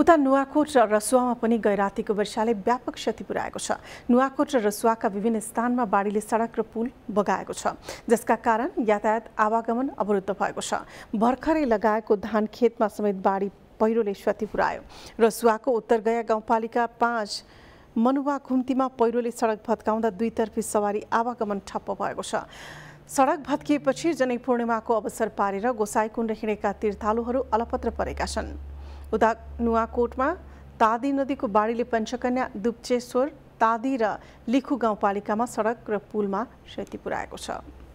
उता नुवाकोट र रसुवामा पनि गैरातीको वर्षाले व्यापक क्षति पुर्याएको छ नुवाकोट र रसुवाका विभिन्न स्थानमा बाढीले सडक र पुल बगाएको छ जसका कारण यातायात आवागमन अवरुद्ध भएको छ भर्खरै लगाएको धान खेतमा समेत बाढी पहिरोले क्षति पुर्यायो रसुवाको उत्तर गया गाउँपालिका पाँच मनुवा घुम्तीमा पहिरोले सडक भत्काउँदा दुईतर्फी सवारी आवागमन ठप्प भएको छ सडक भत्किएपछि जनै पूर्णिमाको अवसर पारेर गोसाइकुण्ड हिँडेका तीर्थालुहरू अलपत्र परेका छन् उता नुवाकोटमा तादी नदीको बाढीले पञ्चकन्या दुप्चेश्वर तादी र लिखु गाउँपालिकामा सडक र पुलमा क्षति पुर्याएको छ